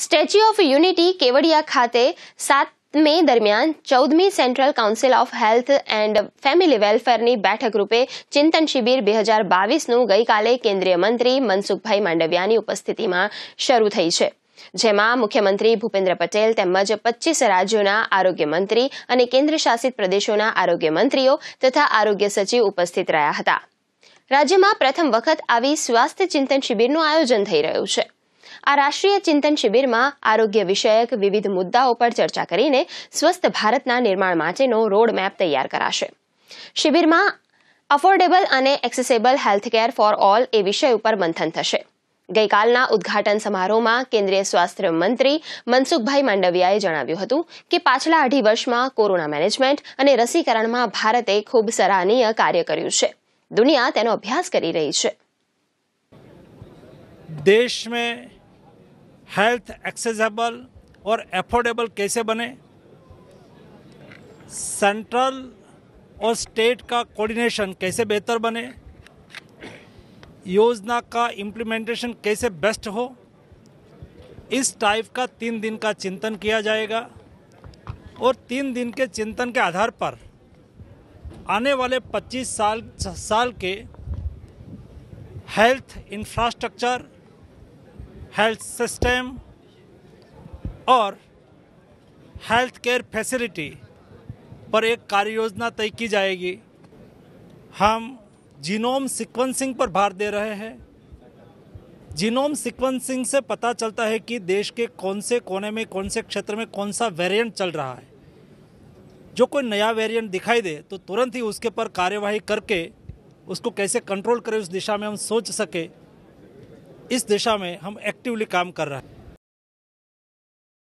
statue of unity Kevadia ખાતે સાતમી દરમિયાન ચૌદમી central council of health and family વેલફેરની બેઠક રૂપે ચિંતન શિબિર બે હજાર બાવીસનું ગઈકાલે કેન્દ્રીય મંત્રી મનસુખભાઈ માંડવિયાની ઉપસ્થિતિમાં શરૂ થઈ છે જેમાં મુખ્યમંત્રી ભૂપેન્દ્ર પટેલ તેમજ પચ્ચીસ રાજ્યોના આરોગ્ય મંત્રી અને કેન્દ્ર શાસિત પ્રદેશોના આરોગ્ય મંત્રીઓ તથા આરોગ્ય સચિવ ઉપસ્થિત રહ્યા હતા રાજ્યમાં પ્રથમ વખત આવી સ્વાસ્થ્ય ચિંતન શિબિરનું આયોજન થઈ રહ્યું છે આ રાષ્ટ્રીય ચિંતન શિબિરમાં આરોગ્ય વિષયક વિવિધ મુદ્દાઓ પર ચર્ચા કરીને સ્વસ્થ ભારતના નિર્માણ માટેનો રોડમેપ તૈયાર કરાશે શિબિરમાં અફોર્ડેબલ અને એક્સેસેબલ હેલ્થકેર ફોર ઓલ એ વિષય ઉપર મંથન થશે ગઈકાલના ઉદ્ઘાટન સમારોહમાં કેન્દ્રીય સ્વાસ્થ્ય મંત્રી મનસુખભાઈ માંડવિયાએ જણાવ્યું હતું કે પાછલા અઢી વર્ષમાં કોરોના મેનેજમેન્ટ અને રસીકરણમાં ભારતે ખૂબ સરાહનીય કાર્ય કર્યું છે દુનિયા તેનો અભ્યાસ કરી રહી છે દેશ મેં हेल्थ एक्सेसबल और एफोर्डेबल कैसे बने सेंट्रल और स्टेट का कोऑर्डिनेशन कैसे बेहतर बने योजना का इम्प्लीमेंटेशन कैसे बेस्ट हो इस टाइप का तीन दिन का चिंतन किया जाएगा और तीन दिन के चिंतन के आधार पर आने वाले 25 साल साल के हेल्थ इंफ्रास्ट्रक्चर हेल्थ सिस्टम और हेल्थ केयर फैसिलिटी पर एक कार्य योजना तय की जाएगी हम जीनोम सीक्वेंसिंग पर भार दे रहे हैं जीनोम सीक्वेंसिंग से पता चलता है कि देश के कौन से कोने में कौन से क्षेत्र में कौन सा वेरिएंट चल रहा है जो कोई नया वेरिएंट दिखाई दे तो तुरंत ही उसके पर कार्यवाही करके उसको कैसे कंट्रोल करें उस दिशा में हम सोच सके इस दिशा में हम एक्टिवली काम कर रहे हैं